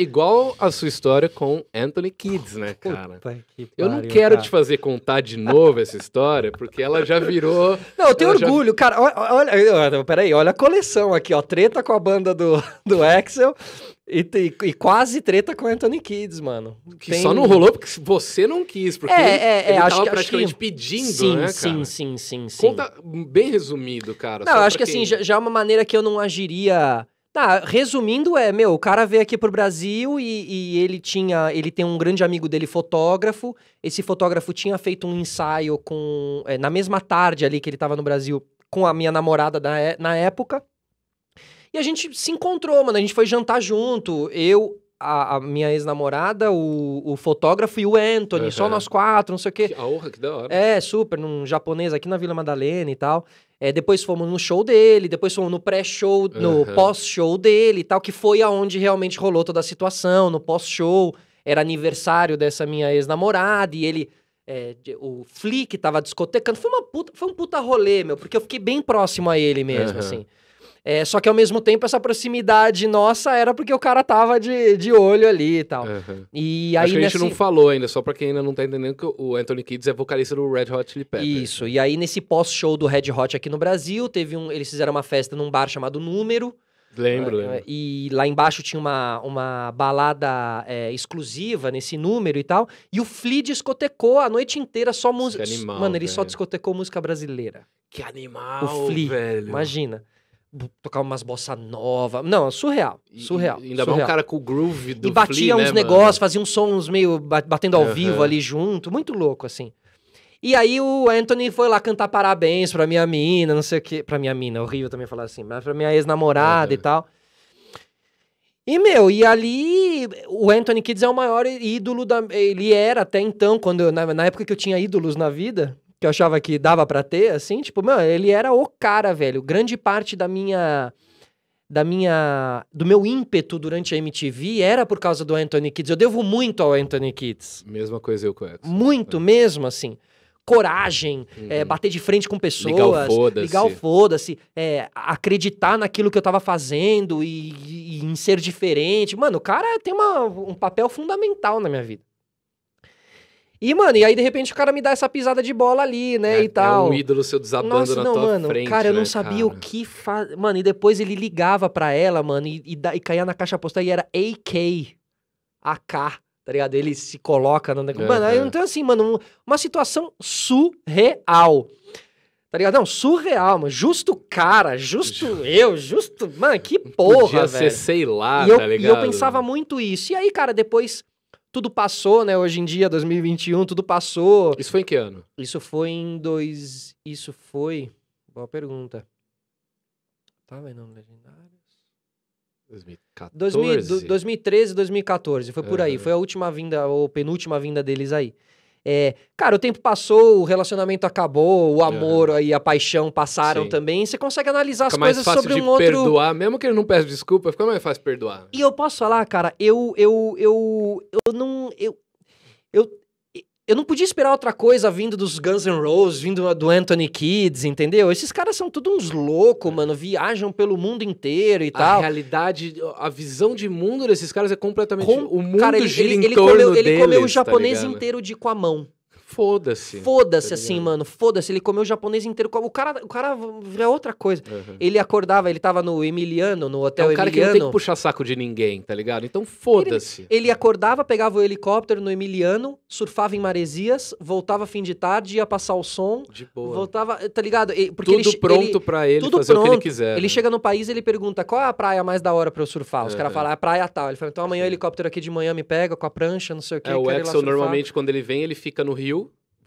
Igual a sua história com Anthony Kids, né, cara? pariu, eu não quero cara. te fazer contar de novo essa história, porque ela já virou. Não, eu tenho orgulho, já... cara. Olha, ah, olha, peraí, olha a coleção aqui, ó. Treta com a banda do, do Axel e, e, e quase treta com Anthony Kids, mano. Que Tem... só não rolou porque você não quis, porque é, ele, é, é, ele acho tava que, praticamente acho que... pedindo, sim, né, cara? Sim, sim, sim, sim. Conta bem resumido, cara. Não, acho que assim, quem... assim, já, já é uma maneira que eu não agiria Tá, resumindo, é, meu, o cara veio aqui pro Brasil e, e, ele tinha. Ele tem um grande amigo dele, fotógrafo. Esse fotógrafo tinha feito um ensaio com. É, na mesma tarde ali que ele tava no Brasil, com a minha namorada da, é, na época. E a gente se encontrou, mano. A gente foi jantar junto. Eu, a, a, minha ex-namorada, o, o, fotógrafo e o Anthony, uhum. só nós quatro, não sei o quê. Que honra, que da hora. É, super, num japonês aqui na Vila Madalena e tal. É, depois fomos no show dele, depois fomos no pré-show, no uhum. pós-show dele e tal, que foi aonde realmente rolou toda a situação, no pós-show. Era aniversário dessa minha ex-namorada e ele. É, o Flick tava discotecando. Foi, uma puta, foi um puta rolê, meu, porque eu fiquei bem próximo a ele mesmo, uhum. assim. É, só que ao mesmo tempo, essa proximidade nossa era porque o cara tava de, de olho ali e tal. Uhum. E aí, Acho que a gente nesse... não falou ainda, só pra quem ainda não tá entendendo que o Anthony Kids é vocalista do Red Hot Chili Peppers. Isso, e aí nesse pós-show do Red Hot aqui no Brasil, teve um, eles fizeram uma festa num bar chamado Número. Lembro, uh, lembro. E lá embaixo tinha uma, uma balada é, exclusiva nesse número e tal. E o Flea discotecou a noite inteira só música. Mano, ele velho. só discotecou música brasileira. Que animal, o Flea, velho. Imagina tocar umas bossa nova. Não, surreal. Surreal. E, ainda surreal. um cara com o groove do E batia Flea, uns né, negócios, fazia uns sons meio batendo ao uhum. vivo ali junto. Muito louco, assim. E aí o Anthony foi lá cantar parabéns pra minha mina, não sei o quê. Pra minha mina, é horrível também falar assim, mas pra minha ex-namorada uhum. e tal. E, meu, e ali o Anthony Kids é o maior ídolo da. Ele era até então, quando eu, na, na época que eu tinha ídolos na vida, que eu achava que dava para ter, assim, tipo, mano, ele era o cara, velho. Grande parte da minha da minha do meu ímpeto durante a MTV era por causa do Anthony Kids. Eu devo muito ao Anthony Kids. Mesma coisa eu com o Muito é. mesmo, assim. Coragem, é, uhum. é, bater de frente com pessoas, ligar o foda-se, foda é, acreditar naquilo que eu tava fazendo e, e, em ser diferente. Mano, o cara tem uma, um papel fundamental na minha vida. E, mano, e aí de repente o cara me dá essa pisada de bola ali, né? É, e tal. É um ídolo seu desabando Nossa, na não, tua mano, frente. Cara, eu não né, sabia cara. o que fazer. Mano, e depois ele ligava pra ela, mano, e, e, e caía na caixa postal e era AK. AK tá ligado? Ele se coloca no negócio. É, mano, é. então assim, mano, uma situação surreal. Tá ligado? Não, surreal, mano. Justo cara, justo eu, justo. Mano, que porra, Podia velho. Ser, sei lá, e eu, tá ligado? E eu pensava muito isso. E aí, cara, depois tudo passou, né? Hoje em dia, 2021, tudo passou. Isso foi em que ano? Isso foi em dois. Isso foi. Boa pergunta. Tá vendo Legendários? 2014. 2000, 2013, 2014, foi por é. aí. Foi a última vinda, ou penúltima vinda deles aí. É, cara, o tempo passou, o relacionamento acabou, o amor é. e a paixão passaram Sim. também. Você consegue analisar fica as coisas sobre um outro. perdoar, mesmo que ele não peça desculpa, fica mais fácil perdoar. E eu posso falar, cara, eu eu, eu, eu eu não podia esperar outra coisa vindo dos Guns N' Roses, vindo do Anthony Kids, entendeu? Esses caras são todos uns loucos, é. mano, viajam pelo mundo inteiro e a tal. A realidade, a visão de mundo desses caras é completamente Com... o mundo cara, ele, gira ele, ele, comeu, ele deles, comeu o tá japonês tá inteiro de com a mão. Foda-se. Foda-se, tá assim, mano. Foda-se. Ele comeu o japonês inteiro. O cara, o cara é outra coisa. Uhum. Ele acordava, ele tava no Emiliano, no hotel Emiliano. É um cara Emiliano. que não tem que puxar saco de ninguém, tá ligado? Então foda-se. Ele, ele, acordava, pegava o helicóptero no Emiliano, surfava em maresias, voltava fim de tarde, ia passar o som. De boa. Voltava, tá ligado? Porque tudo ele, pronto ele, pra ele tudo fazer pronto. o que ele quiser. Ele né? chega no país ele pergunta qual é a praia mais da hora pra eu surfar. Os é. caras falam, é a praia tal. Ele fala, então amanhã o helicóptero aqui de manhã me pega com a prancha, não sei o que. É, o Exxon normalmente quando ele vem ele fica no Rio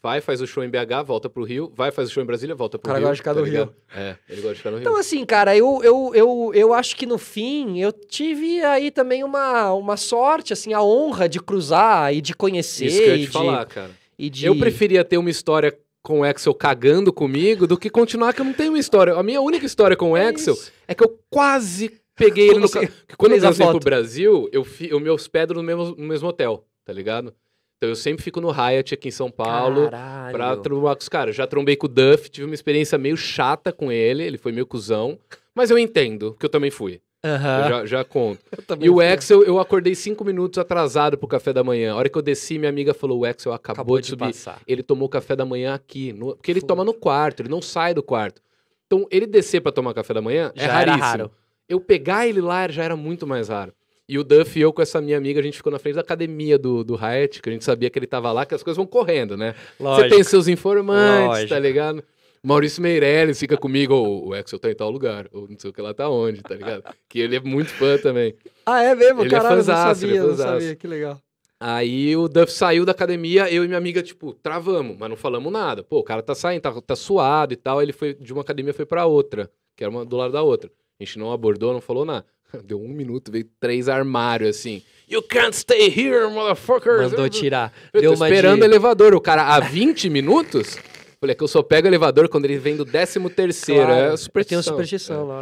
Vai, faz o show em BH, volta pro Rio. Vai, faz o show em Brasília, volta pro cara, Rio. O cara gosta de ficar tá no Rio. É, ele gosta de ficar no Rio. Então, assim, cara, eu, eu, eu, eu acho que no fim eu tive aí também uma, uma sorte, assim, a honra de cruzar e de conhecer. Isso que eu ia te falar, cara. E de... Eu preferia ter uma história com o Axel cagando comigo do que continuar que eu não tenho uma história. A minha única história com o é Axel é que eu quase peguei ele no... Quando eu vim pro Brasil, eu, fi... eu me hospedo no mesmo, no mesmo hotel, tá ligado? Então eu sempre fico no Riot aqui em São Paulo Caralho. pra trombar com os caras. Já trombei com o Duff, tive uma experiência meio chata com ele, ele foi meio cuzão. Mas eu entendo, que eu também fui. Uhum. Eu já, já conto. E o Excel, eu acordei cinco minutos atrasado pro café da manhã. A hora que eu desci, minha amiga falou: o Excel acabou, acabou de, de subir. Passar. Ele tomou café da manhã aqui. No... Porque ele toma no quarto, ele não sai do quarto. Então, ele descer para tomar café da manhã já é raríssimo. Eu pegar ele lá já era muito mais raro. E o Duff e eu, com essa minha amiga, a gente ficou na frente da academia do, do Hyatt, que a gente sabia que ele tava lá, que as coisas vão correndo, né? Lógico. Você tem seus informantes, tá Lógico. tá ligado? Maurício Meirelles fica comigo, ou o Axel tá em tal lugar, ou não sei o que lá tá onde, tá ligado? que ele é muito fã também. Ah, é mesmo? Ele é Caralho, é fanzaço, não sabia, é não sabia, que legal. Aí o Duff saiu da academia, eu e minha amiga, tipo, travamos, mas não falamos nada. Pô, o cara tá saindo, tá, tá suado e tal. Ele foi de uma academia, foi pra outra, que era uma do lado da outra. A gente não abordou, não falou nada. Deu um minuto, veio três armários assim. You can't stay here, motherfucker! Mandou tirar. Eu Deu tô esperando de... o elevador. O cara há 20 minutos. Falei, é que eu só pego o elevador quando ele vem do 13 terceiro. É claro, é superstição. Tem uma superstição é. lá.